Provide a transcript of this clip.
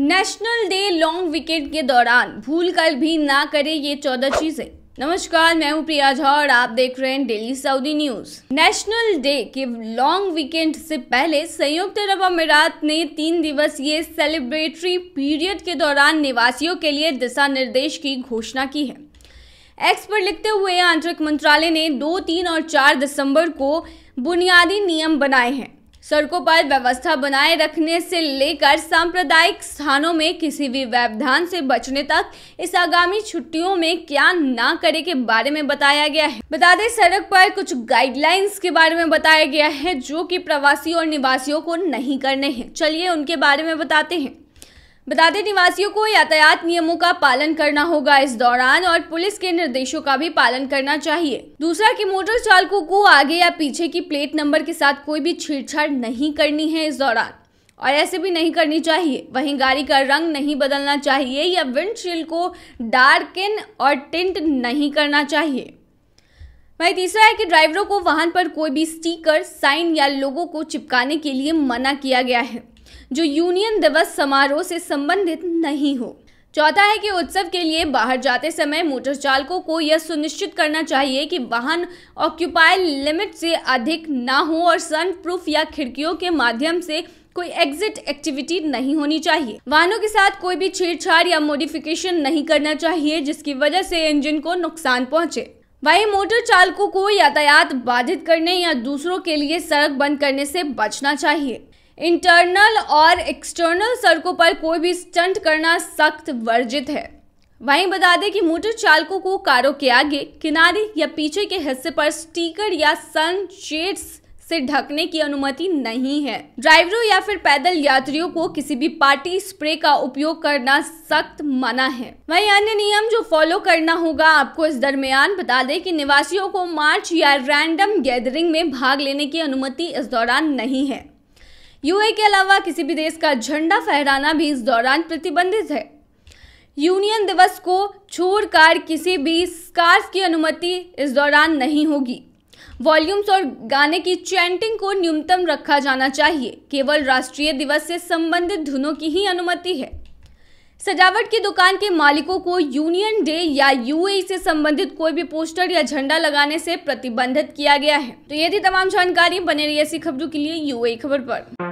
national day long wicket के दौरान भूल कर भी ना करें ये चौदह चीजें नमस्कार मैं हूं प्रिया झा और आप देख रहे हैं daily Saudi news national day के लॉन्ग वीकेंड से पहले संयुक्त अरब अमीरात ने तीन दिवसीय सेलिब्रेटरी पीरियड के दौरान निवासियों के लिए दिशा निर्देश की घोषणा की है एक्स पर लिखते हुए आंतरिक मंत्रालय ने दो तीन और चार दिसंबर को बुनियादी नियम बनाए हैं सड़कों पर व्यवस्था बनाए रखने से लेकर सांप्रदायिक स्थानों में किसी भी व्यवधान से बचने तक इस आगामी छुट्टियों में क्या ना करे के बारे में बताया गया है बता दें सड़क पर कुछ गाइडलाइंस के बारे में बताया गया है जो कि प्रवासी और निवासियों को नहीं करने हैं चलिए उनके बारे में बताते हैं बता दें निवासियों को यातायात नियमों का पालन करना होगा इस दौरान और पुलिस के निर्देशों का भी पालन करना चाहिए दूसरा कि मोटर चालकों को आगे या पीछे की प्लेट नंबर के साथ कोई भी छेड़छाड़ नहीं करनी है इस दौरान और ऐसे भी नहीं करनी चाहिए वहीं गाड़ी का रंग नहीं बदलना चाहिए या विंडशील्ड को इन और टिंट नहीं करना चाहिए वही तीसरा है कि ड्राइवरों को वाहन पर कोई भी स्टीकर साइन या लोगों को चिपकाने के लिए मना किया गया है जो यूनियन दिवस समारोह से संबंधित नहीं हो चौथा है कि उत्सव के लिए बाहर जाते समय मोटर चालकों को यह सुनिश्चित करना चाहिए कि वाहन ऑक्यूपाई लिमिट से अधिक ना हो और सन प्रूफ या खिड़कियों के माध्यम से कोई एग्जिट एक्टिविटी नहीं होनी चाहिए वाहनों के साथ कोई भी छेड़छाड़ या मॉडिफिकेशन नहीं करना चाहिए जिसकी वजह से इंजन को नुकसान पहुंचे वही मोटर चालकों को यातायात बाधित करने या दूसरों के लिए सड़क बंद करने से बचना चाहिए इंटरनल और एक्सटर्नल सड़कों पर कोई भी स्टंट करना सख्त वर्जित है वहीं बता दें कि मोटर चालकों को कारों के आगे किनारे या पीछे के हिस्से पर स्टीकर या सन शेड्स से ढकने की अनुमति नहीं है ड्राइवरों या फिर पैदल यात्रियों को किसी भी पार्टी स्प्रे का उपयोग करना सख्त मना है वहीं अन्य नियम जो फॉलो करना होगा आपको इस दरमियान बता दें कि निवासियों को मार्च या रैंडम गैदरिंग में भाग लेने की अनुमति इस दौरान नहीं है यूए के अलावा किसी भी देश का झंडा फहराना भी इस दौरान प्रतिबंधित है यूनियन दिवस को छोड़कर किसी भी स्कार्फ की अनुमति इस दौरान नहीं होगी वॉल्यूम्स और गाने की चैंटिंग को न्यूनतम रखा जाना चाहिए केवल राष्ट्रीय दिवस से संबंधित धुनों की ही अनुमति है सजावट की दुकान के मालिकों को यूनियन डे या यूए से संबंधित कोई भी पोस्टर या झंडा लगाने से प्रतिबंधित किया गया है तो ये थी तमाम जानकारी बने रही ऐसी खबरों के लिए यूए खबर आरोप